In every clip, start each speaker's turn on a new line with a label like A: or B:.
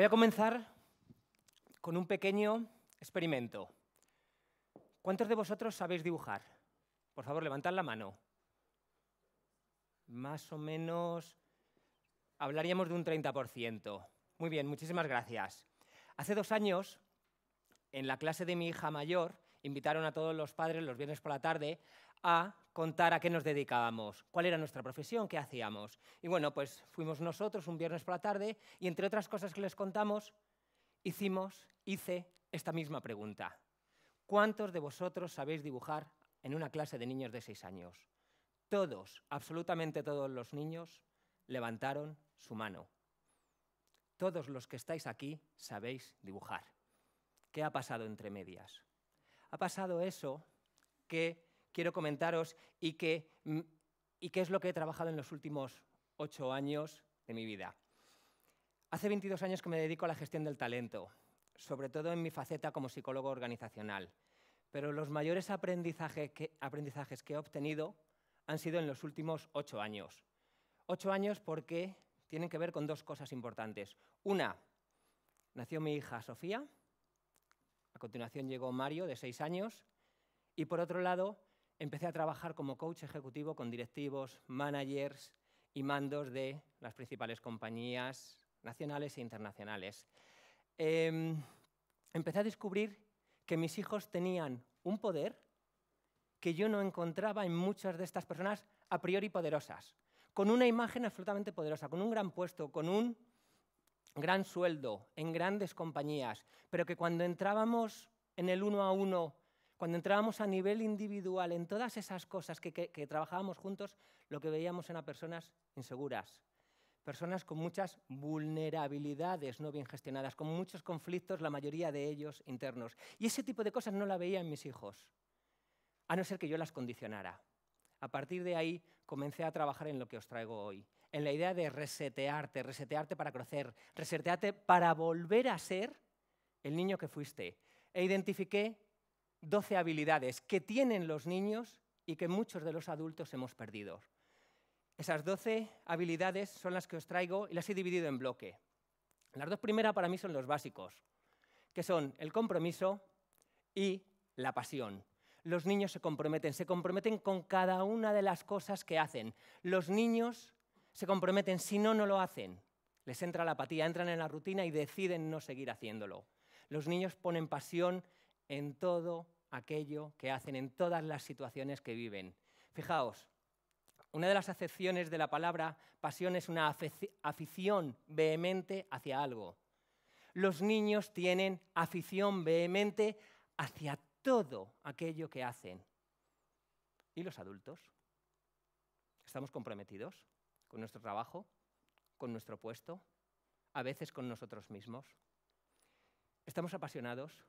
A: Voy a comenzar con un pequeño experimento. ¿Cuántos de vosotros sabéis dibujar? Por favor, levantad la mano. Más o menos hablaríamos de un 30%. Muy bien, muchísimas gracias. Hace dos años, en la clase de mi hija mayor, invitaron a todos los padres los viernes por la tarde a contar a qué nos dedicábamos, cuál era nuestra profesión, qué hacíamos. Y bueno, pues fuimos nosotros un viernes por la tarde y entre otras cosas que les contamos, hicimos, hice esta misma pregunta. ¿Cuántos de vosotros sabéis dibujar en una clase de niños de seis años? Todos, absolutamente todos los niños, levantaron su mano. Todos los que estáis aquí sabéis dibujar. ¿Qué ha pasado entre medias? Ha pasado eso que quiero comentaros y qué mm, es lo que he trabajado en los últimos ocho años de mi vida. Hace 22 años que me dedico a la gestión del talento, sobre todo en mi faceta como psicólogo organizacional, pero los mayores que, aprendizajes que he obtenido han sido en los últimos ocho años. Ocho años porque tienen que ver con dos cosas importantes. Una, nació mi hija Sofía, a continuación llegó Mario, de seis años, y por otro lado, empecé a trabajar como coach ejecutivo con directivos, managers y mandos de las principales compañías nacionales e internacionales. Em, empecé a descubrir que mis hijos tenían un poder que yo no encontraba en muchas de estas personas a priori poderosas, con una imagen absolutamente poderosa, con un gran puesto, con un gran sueldo, en grandes compañías, pero que cuando entrábamos en el uno a uno cuando entrábamos a nivel individual en todas esas cosas que, trabajábamos juntos, lo que veíamos eran personas inseguras, personas con muchas vulnerabilidades no bien gestionadas, con muchos conflictos, la mayoría de ellos internos. Y ese tipo de cosas no la veía en mis hijos, a no ser que yo las condicionara. A partir de ahí comencé a trabajar en lo que os traigo hoy, en la idea de resetearte, resetearte para crecer, resetearte para volver a ser el niño que fuiste. E identifiqué 12 habilidades que tienen los niños y que muchos de los adultos hemos perdido. Esas 12 habilidades son las que os traigo y las he dividido en bloque. Las dos primeras para mí son los básicos, que son el compromiso y la pasión. Los niños se comprometen, se comprometen con cada una de las cosas que hacen. Los niños se comprometen, si no, no lo hacen. Les entra la apatía, entran en la rutina y deciden no seguir haciéndolo. Los niños ponen pasión en todo aquello que hacen, en todas las situaciones que viven. Fijaos, una de las acepciones de la palabra pasión es una afición vehemente hacia algo. Los niños tienen afición vehemente hacia todo aquello que hacen. ¿Y los adultos? ¿Estamos comprometidos con nuestro trabajo, con nuestro puesto, a veces con nosotros mismos? ¿Estamos apasionados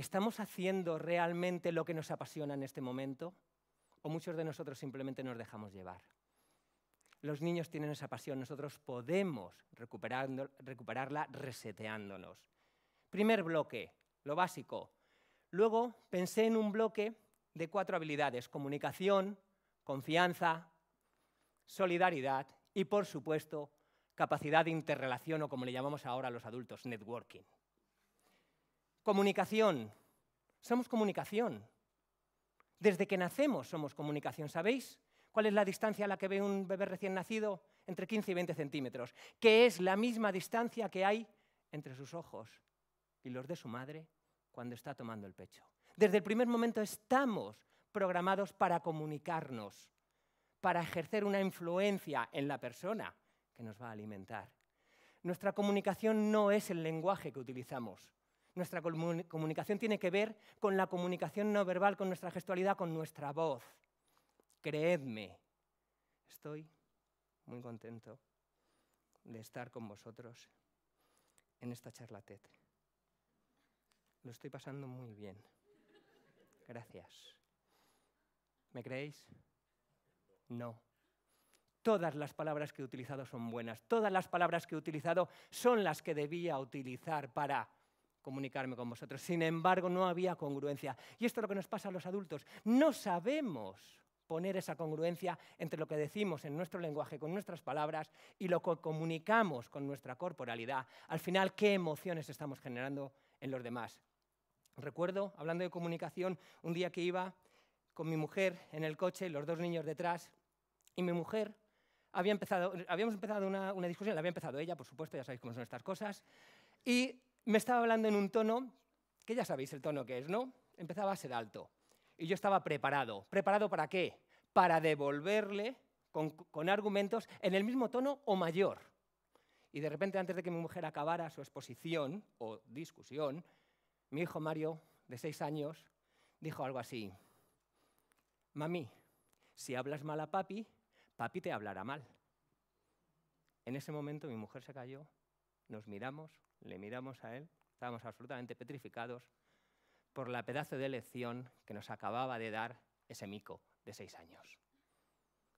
A: ¿Estamos haciendo realmente lo que nos apasiona en este momento? ¿O muchos de nosotros simplemente nos dejamos llevar? Los niños tienen esa pasión, nosotros podemos recuperarla reseteándonos. Primer bloque, lo básico. Luego pensé en un bloque de cuatro habilidades, comunicación, confianza, solidaridad y, por supuesto, capacidad de interrelación o como le llamamos ahora a los adultos, networking. Comunicación. Somos comunicación. Desde que nacemos somos comunicación. ¿Sabéis cuál es la distancia a la que ve un bebé recién nacido? Entre 15 y 20 centímetros, que es la misma distancia que hay entre sus ojos y los de su madre cuando está tomando el pecho. Desde el primer momento estamos programados para comunicarnos, para ejercer una influencia en la persona que nos va a alimentar. Nuestra comunicación no es el lenguaje que utilizamos, nuestra comunicación tiene que ver con la comunicación no verbal, con nuestra gestualidad, con nuestra voz. Creedme, estoy muy contento de estar con vosotros en esta charla Lo estoy pasando muy bien. Gracias. ¿Me creéis? No. Todas las palabras que he utilizado son buenas. Todas las palabras que he utilizado son las que debía utilizar para comunicarme con vosotros. Sin embargo, no había congruencia. Y esto es lo que nos pasa a los adultos. No sabemos poner esa congruencia entre lo que decimos en nuestro lenguaje, con nuestras palabras, y lo que comunicamos con nuestra corporalidad. Al final, ¿qué emociones estamos generando en los demás? Recuerdo, hablando de comunicación, un día que iba con mi mujer en el coche, los dos niños detrás, y mi mujer había empezado, habíamos empezado una, una discusión, la había empezado ella, por supuesto, ya sabéis cómo son estas cosas, y me estaba hablando en un tono, que ya sabéis el tono que es, ¿no? Empezaba a ser alto. Y yo estaba preparado. ¿Preparado para qué? Para devolverle con, argumentos en el mismo tono o mayor. Y de repente, antes de que mi mujer acabara su exposición o discusión, mi hijo Mario, de seis años, dijo algo así. Mami, si hablas mal a papi, papi te hablará mal. En ese momento mi mujer se cayó, nos miramos, le miramos a él, estábamos absolutamente petrificados por la pedazo de lección que nos acababa de dar ese mico de seis años.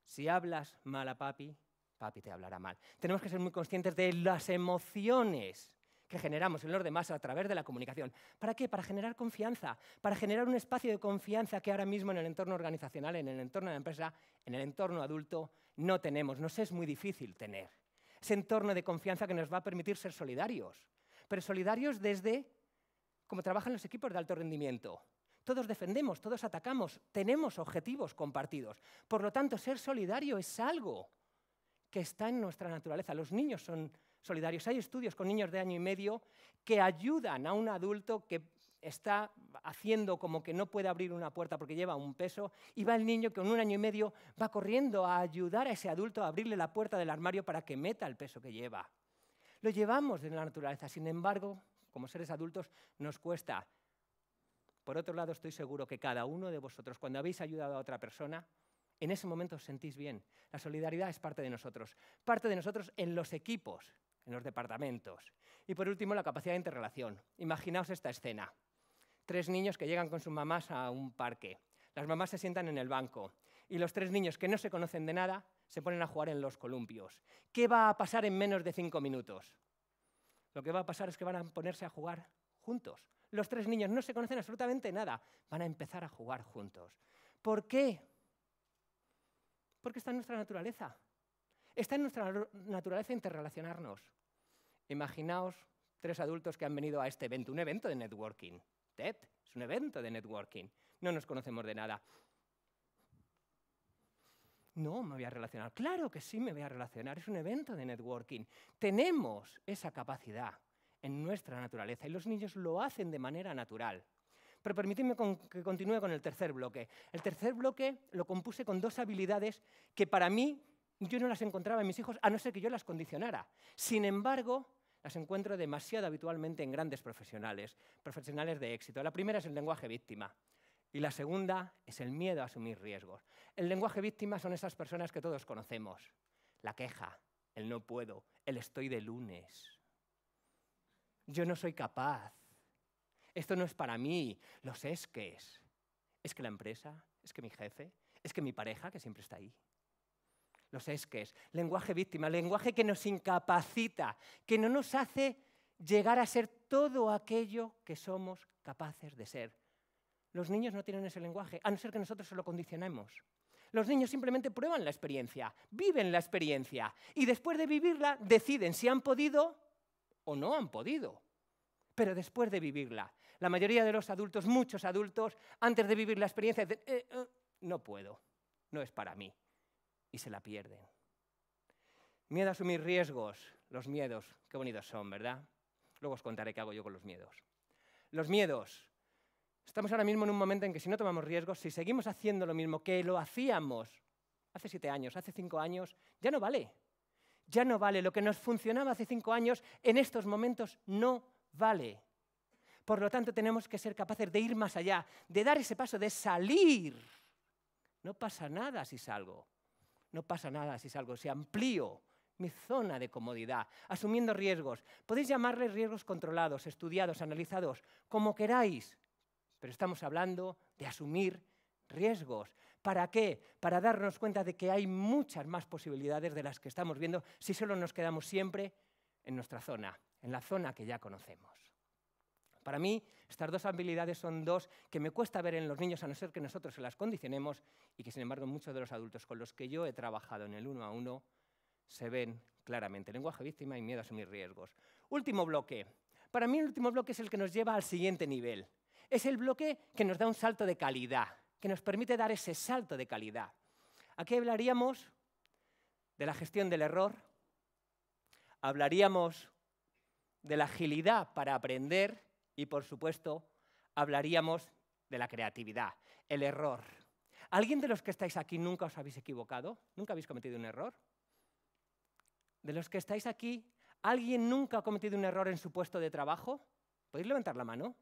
A: Si hablas mal a papi, papi te hablará mal. Tenemos que ser muy conscientes de las emociones que generamos en los demás a través de la comunicación. ¿Para qué? Para generar confianza, para generar un espacio de confianza que ahora mismo en el entorno organizacional, en el entorno de la empresa, en el entorno adulto, no tenemos, nos es muy difícil tener ese entorno de confianza que nos va a permitir ser solidarios. Pero solidarios desde como trabajan los equipos de alto rendimiento. Todos defendemos, todos atacamos, tenemos objetivos compartidos. Por lo tanto, ser solidario es algo que está en nuestra naturaleza. Los niños son solidarios. Hay estudios con niños de año y medio que ayudan a un adulto que está haciendo como que no puede abrir una puerta porque lleva un peso, y va el niño que en un año y medio va corriendo a ayudar a ese adulto a abrirle la puerta del armario para que meta el peso que lleva. Lo llevamos de la naturaleza, sin embargo, como seres adultos nos cuesta. Por otro lado, estoy seguro que cada uno de vosotros, cuando habéis ayudado a otra persona, en ese momento os sentís bien. La solidaridad es parte de nosotros, parte de nosotros en los equipos, en los departamentos. Y por último, la capacidad de interrelación. Imaginaos esta escena tres niños que llegan con sus mamás a un parque. Las mamás se sientan en el banco y los tres niños que no se conocen de nada se ponen a jugar en los columpios. ¿Qué va a pasar en menos de cinco minutos? Lo que va a pasar es que van a ponerse a jugar juntos. Los tres niños no se conocen absolutamente nada, van a empezar a jugar juntos. ¿Por qué? Porque está en nuestra naturaleza. Está en nuestra naturaleza interrelacionarnos. Imaginaos tres adultos que han venido a este evento, un evento de networking. TED es un evento de networking. No nos conocemos de nada. No, me voy a relacionar. Claro que sí me voy a relacionar. Es un evento de networking. Tenemos esa capacidad en nuestra naturaleza y los niños lo hacen de manera natural. Pero permitidme que continúe con el tercer bloque. El tercer bloque lo compuse con dos habilidades que para mí yo no las encontraba en mis hijos, a no ser que yo las condicionara. Sin embargo, las encuentro demasiado habitualmente en grandes profesionales, profesionales de éxito. La primera es el lenguaje víctima. Y la segunda es el miedo a asumir riesgos. El lenguaje víctima son esas personas que todos conocemos. La queja, el no puedo, el estoy de lunes. Yo no soy capaz. Esto no es para mí. Los es. Es que la empresa, es que mi jefe, es que mi pareja, que siempre está ahí los esques, lenguaje víctima, lenguaje que nos incapacita, que no nos hace llegar a ser todo aquello que somos capaces de ser. Los niños no tienen ese lenguaje, a no ser que nosotros se lo condicionemos. Los niños simplemente prueban la experiencia, viven la experiencia y después de vivirla deciden si han podido o no han podido. Pero después de vivirla, la mayoría de los adultos, muchos adultos, antes de vivir la experiencia, dicen, eh, eh, no puedo, no es para mí y se la pierden. Miedo a asumir riesgos. Los miedos, qué bonitos son, ¿verdad? Luego os contaré qué hago yo con los miedos. Los miedos. Estamos ahora mismo en un momento en que si no tomamos riesgos, si seguimos haciendo lo mismo que lo hacíamos hace siete años, hace cinco años, ya no vale. Ya no vale. Lo que nos funcionaba hace cinco años, en estos momentos no vale. Por lo tanto, tenemos que ser capaces de ir más allá, de dar ese paso, de salir. No pasa nada si salgo. No pasa nada si salgo, si amplío mi zona de comodidad, asumiendo riesgos. Podéis llamarles riesgos controlados, estudiados, analizados, como queráis, pero estamos hablando de asumir riesgos. ¿Para qué? Para darnos cuenta de que hay muchas más posibilidades de las que estamos viendo si solo nos quedamos siempre en nuestra zona, en la zona que ya conocemos. Para mí, estas dos habilidades son dos que me cuesta ver en los niños, a no ser que nosotros se las condicionemos y que, sin embargo, muchos de los adultos con los que yo he trabajado en el uno a uno se ven claramente. Lenguaje víctima y miedo a asumir riesgos. Último bloque. Para mí el último bloque es el que nos lleva al siguiente nivel. Es el bloque que nos da un salto de calidad, que nos permite dar ese salto de calidad. Aquí hablaríamos de la gestión del error, hablaríamos de la agilidad para aprender y por supuesto, hablaríamos de la creatividad, el error. ¿Alguien de los que estáis aquí nunca os habéis equivocado? ¿Nunca habéis cometido un error? De los que estáis aquí, ¿alguien nunca ha cometido un error en su puesto de trabajo? ¿Podéis levantar la mano?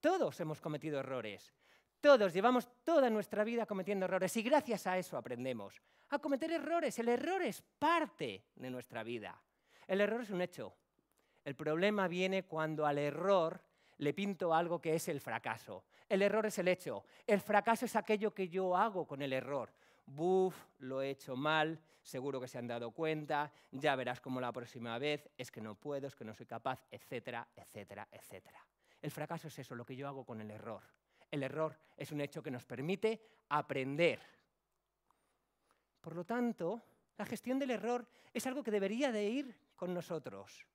A: Todos hemos cometido errores. Todos llevamos toda nuestra vida cometiendo errores y gracias a eso aprendemos. A cometer errores. El error es parte de nuestra vida. El error es un hecho. El problema viene cuando al error le pinto algo que es el fracaso. El error es el hecho. El fracaso es aquello que yo hago con el error. Buf, lo he hecho mal, seguro que se han dado cuenta, ya verás cómo la próxima vez, es que no puedo, es que no soy capaz, etcétera, etcétera, etcétera. El fracaso es eso, lo que yo hago con el error. El error es un hecho que nos permite aprender. Por lo tanto, la gestión del error es algo que debería de ir con nosotros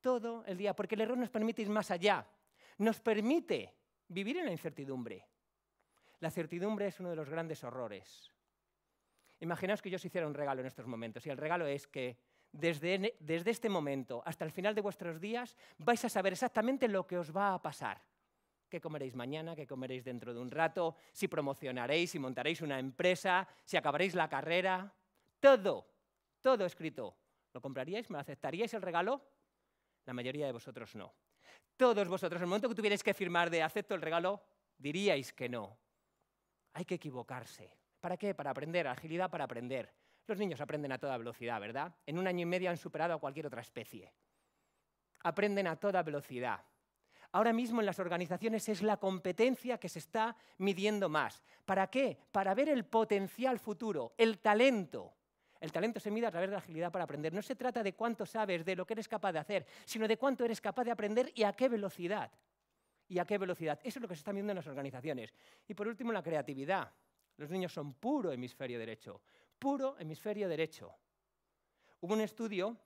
A: todo el día, porque el error nos permite ir más allá, nos permite vivir en la incertidumbre. La certidumbre es uno de los grandes horrores. Imaginaos que yo os hiciera un regalo en estos momentos, y el regalo es que desde, este momento hasta el final de vuestros días vais a saber exactamente lo que os va a pasar qué comeréis mañana, qué comeréis dentro de un rato, si promocionaréis, si montaréis una empresa, si acabaréis la carrera. Todo, todo escrito. ¿Lo compraríais? ¿Me aceptaríais el regalo? La mayoría de vosotros no. Todos vosotros, en el momento que tuvierais que firmar de acepto el regalo, diríais que no. Hay que equivocarse. ¿Para qué? Para aprender, agilidad para aprender. Los niños aprenden a toda velocidad, ¿verdad? En un año y medio han superado a cualquier otra especie. Aprenden a toda velocidad. Ahora mismo en las organizaciones es la competencia que se está midiendo más. ¿Para qué? Para ver el potencial futuro, el talento. El talento se mide a través de la agilidad para aprender. No se trata de cuánto sabes, de lo que eres capaz de hacer, sino de cuánto eres capaz de aprender y a qué velocidad. Y a qué velocidad. Eso es lo que se está viendo en las organizaciones. Y por último, la creatividad. Los niños son puro hemisferio derecho. Puro hemisferio derecho. Hubo un estudio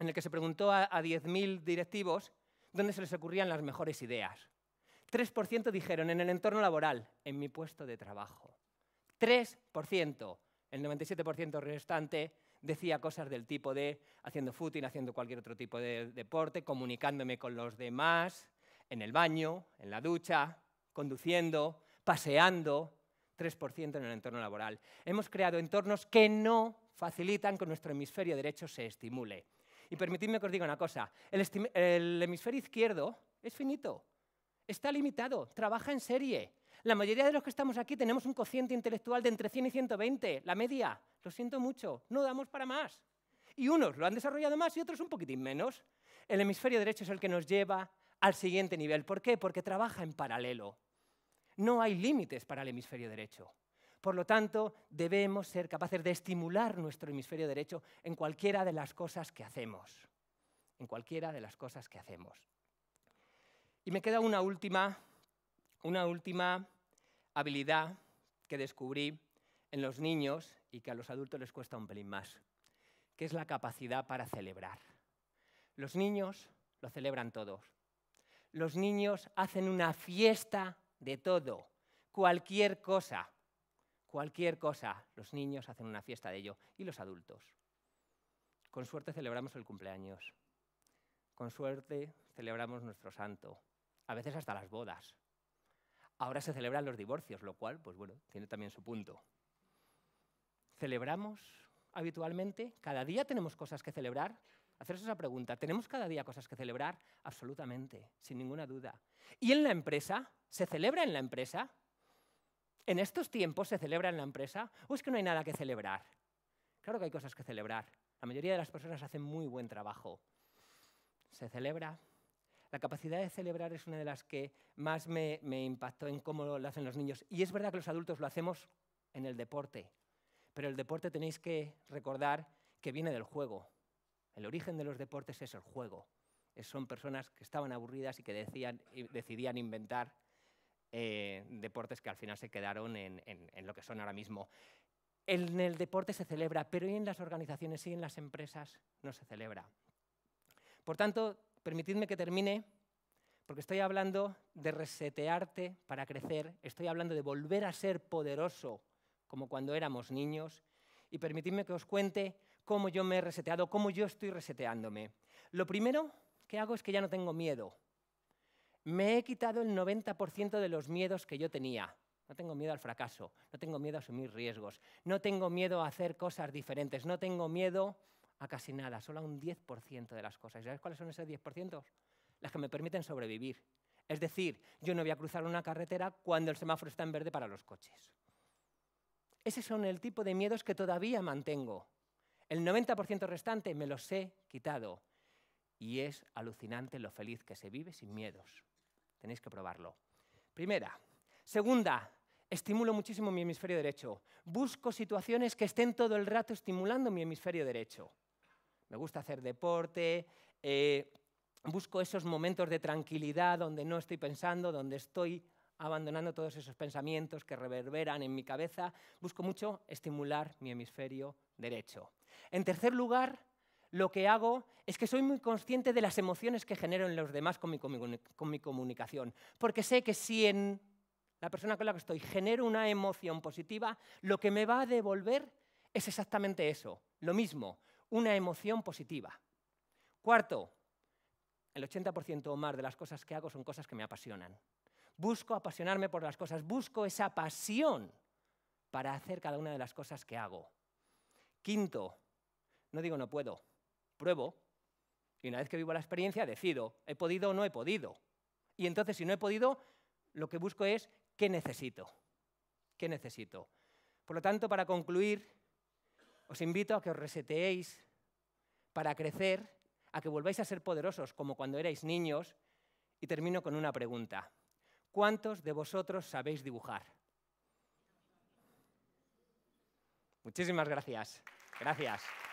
A: en el que se preguntó a, a 10.000 directivos dónde se les ocurrían las mejores ideas. 3% dijeron en el entorno laboral, en mi puesto de trabajo. 3%. El 97% restante decía cosas del tipo de haciendo footing, haciendo cualquier otro tipo de deporte, comunicándome con los demás, en el baño, en la ducha, conduciendo, paseando, 3% en el entorno laboral. Hemos creado entornos que no facilitan que nuestro hemisferio derecho se estimule. Y permitidme que os diga una cosa, el hemisferio izquierdo es finito, está limitado, trabaja en serie, la mayoría de los que estamos aquí tenemos un cociente intelectual de entre 100 y 120, la media. Lo siento mucho, no damos para más. Y unos lo han desarrollado más y otros un poquitín menos. El hemisferio derecho es el que nos lleva al siguiente nivel. ¿Por qué? Porque trabaja en paralelo. No hay límites para el hemisferio derecho. Por lo tanto, debemos ser capaces de estimular nuestro hemisferio derecho en cualquiera de las cosas que hacemos. En cualquiera de las cosas que hacemos. Y me queda una última una última habilidad que descubrí en los niños y que a los adultos les cuesta un pelín más, que es la capacidad para celebrar. Los niños lo celebran todos. Los niños hacen una fiesta de todo, cualquier cosa. Cualquier cosa, los niños hacen una fiesta de ello y los adultos. Con suerte celebramos el cumpleaños. Con suerte celebramos nuestro santo. A veces hasta las bodas. Ahora se celebran los divorcios, lo cual, pues bueno, tiene también su punto. ¿Celebramos habitualmente? ¿Cada día tenemos cosas que celebrar? Haceros esa pregunta, ¿tenemos cada día cosas que celebrar? Absolutamente, sin ninguna duda. ¿Y en la empresa? ¿Se celebra en la empresa? ¿En estos tiempos se celebra en la empresa? ¿O es que no hay nada que celebrar? Claro que hay cosas que celebrar. La mayoría de las personas hacen muy buen trabajo. ¿Se celebra? La capacidad de celebrar es una de las que más me, impactó en cómo lo hacen los niños. Y es verdad que los adultos lo hacemos en el deporte, pero el deporte tenéis que recordar que viene del juego. El origen de los deportes es el juego. son personas que estaban aburridas y que decían, y decidían inventar eh, deportes que al final se quedaron en, lo que son ahora mismo. en el deporte se celebra, pero en las organizaciones y en las empresas no se celebra. Por tanto, permitidme que termine, porque estoy hablando de resetearte para crecer, estoy hablando de volver a ser poderoso como cuando éramos niños, y permitidme que os cuente cómo yo me he reseteado, cómo yo estoy reseteándome. Lo primero que hago es que ya no tengo miedo. Me he quitado el 90% de los miedos que yo tenía. No tengo miedo al fracaso, no tengo miedo a asumir riesgos, no tengo miedo a hacer cosas diferentes, no tengo miedo a casi nada, solo a un 10% de las cosas. ¿Y cuáles son esos 10%? Las que me permiten sobrevivir. Es decir, yo no voy a cruzar una carretera cuando el semáforo está en verde para los coches. Ese son el tipo de miedos que todavía mantengo. El 90% restante me los he quitado. Y es alucinante lo feliz que se vive sin miedos. Tenéis que probarlo. Primera. Segunda, estimulo muchísimo mi hemisferio derecho. Busco situaciones que estén todo el rato estimulando mi hemisferio derecho me gusta hacer deporte, eh, busco esos momentos de tranquilidad donde no estoy pensando, donde estoy abandonando todos esos pensamientos que reverberan en mi cabeza, busco mucho estimular mi hemisferio derecho. En tercer lugar, lo que hago es que soy muy consciente de las emociones que genero en los demás con mi, con mi comunicación, porque sé que si en la persona con la que estoy genero una emoción positiva, lo que me va a devolver es exactamente eso, lo mismo, una emoción positiva. Cuarto, el 80% o más de las cosas que hago son cosas que me apasionan. Busco apasionarme por las cosas, busco esa pasión para hacer cada una de las cosas que hago. Quinto, no digo no puedo, pruebo y una vez que vivo la experiencia decido, he podido o no he podido. Y entonces si no he podido, lo que busco es qué necesito. ¿Qué necesito? Por lo tanto, para concluir, os invito a que os reseteéis para crecer, a que volváis a ser poderosos como cuando erais niños. Y termino con una pregunta. ¿Cuántos de vosotros sabéis dibujar? Muchísimas gracias. Gracias.